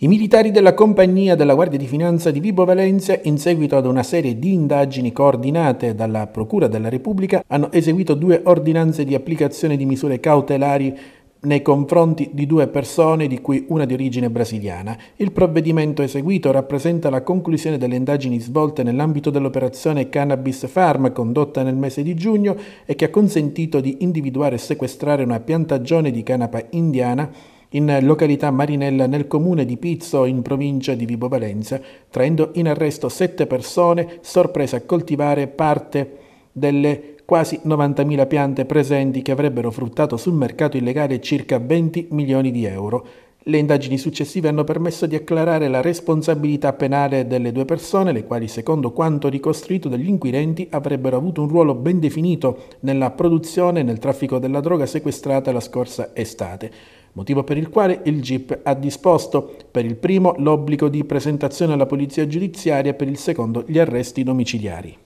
I militari della compagnia della Guardia di Finanza di Vibo Valencia, in seguito ad una serie di indagini coordinate dalla Procura della Repubblica, hanno eseguito due ordinanze di applicazione di misure cautelari nei confronti di due persone, di cui una di origine brasiliana. Il provvedimento eseguito rappresenta la conclusione delle indagini svolte nell'ambito dell'operazione Cannabis Farm condotta nel mese di giugno e che ha consentito di individuare e sequestrare una piantagione di canapa indiana in località Marinella nel comune di Pizzo in provincia di Vibo Valenza, traendo in arresto sette persone sorprese a coltivare parte delle quasi 90.000 piante presenti che avrebbero fruttato sul mercato illegale circa 20 milioni di euro. Le indagini successive hanno permesso di acclarare la responsabilità penale delle due persone, le quali, secondo quanto ricostruito dagli inquirenti, avrebbero avuto un ruolo ben definito nella produzione e nel traffico della droga sequestrata la scorsa estate. Motivo per il quale il GIP ha disposto per il primo l'obbligo di presentazione alla polizia giudiziaria e per il secondo gli arresti domiciliari.